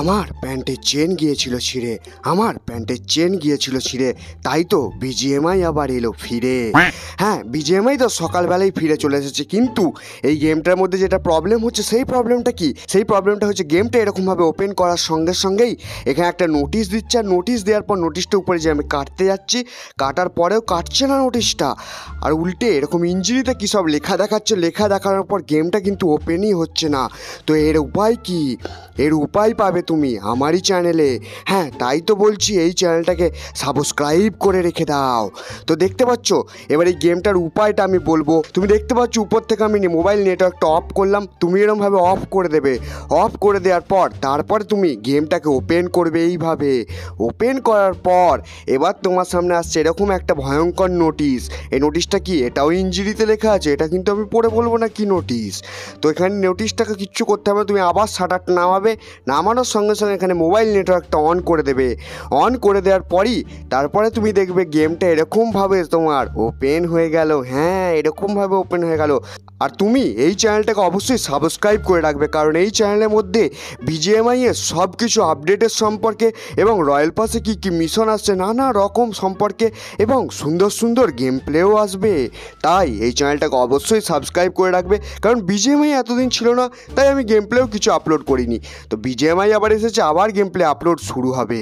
আমার প্যান্টের চেন গিয়েছিল ছিঁড়ে আমার প্যান্টের চেন গিয়েছিল ছিঁড়ে তাই তো বিজিএমআই আবার এলো ফিরে হ্যাঁ বিজিএমআই তো সকালবেলায় ফিরে চলে এসেছে কিন্তু এই গেমটার মধ্যে যেটা প্রবলেম হচ্ছে সেই প্রবলেমটা কি সেই প্রবলেমটা হচ্ছে গেমটা এরকমভাবে ওপেন করার সঙ্গে সঙ্গেই এখানে একটা নোটিশ দিচ্ছে আর নোটিশ দেওয়ার পর নোটিশটা উপরে যে আমি কাটতে যাচ্ছি কাটার পরেও কাটছে না নোটিশটা আর উল্টে এরকম ইঞ্জিনিতে কী সব লেখা দেখাচ্ছে লেখা দেখানোর পর গেমটা কিন্তু ওপেনই হচ্ছে না তো এর উপায় কি এর উপায় পাবে তুমি আমারই চ্যানেলে হ্যাঁ তাই তো বলছি এই চ্যানেলটাকে সাবস্ক্রাইব করে রেখে দাও তো দেখতে পাচ্ছ এবার এই গেমটার উপায়টা আমি বলবো তুমি দেখতে পাচ্ছ উপর থেকে আমি মোবাইল নেটওয়ার্কটা অফ করলাম তুমি এরমভাবে অফ করে দেবে অফ করে দেওয়ার পর তারপরে তুমি গেমটাকে ওপেন করবে এইভাবে ওপেন করার পর এবার তোমার সামনে আসছে এরকম একটা ভয়ঙ্কর নোটিশ এই নোটিশটা কি এটাও ইঞ্জিরিতে লেখা আছে এটা কিন্তু আমি পড়ে বলবো না কি নোটিশ তো এখানে নোটিশটাকে কিচ্ছু করতে হবে তুমি আবার শাটারটা নামাবে নামানোর সঙ্গে সঙ্গে এখানে মোবাইল নেটওয়ার্কটা অন করে দেবে অন করে দেওয়ার পরই তারপরে তুমি দেখবে গেমটা এরকমভাবে তোমার ওপেন হয়ে গেল হ্যাঁ এরকমভাবে ওপেন হয়ে গেল আর তুমি এই চ্যানেলটাকে অবশ্যই সাবস্ক্রাইব করে রাখবে কারণ এই চ্যানেলের মধ্যে বিজিএমআই এর সব কিছু আপডেটের সম্পর্কে এবং রয়্যাল পাসে কী কী মিশন আসছে নানা রকম সম্পর্কে এবং সুন্দর সুন্দর গেম প্লেও আসবে তাই এই চ্যানেলটাকে অবশ্যই সাবস্ক্রাইব করে রাখবে কারণ বিজিএমআই এতদিন ছিল না তাই আমি গেম প্লেও কিছু আপলোড করিনি তো বিজিএমআই আবার সেচে আবার গেমপ্লে আপলোড শুরু হবে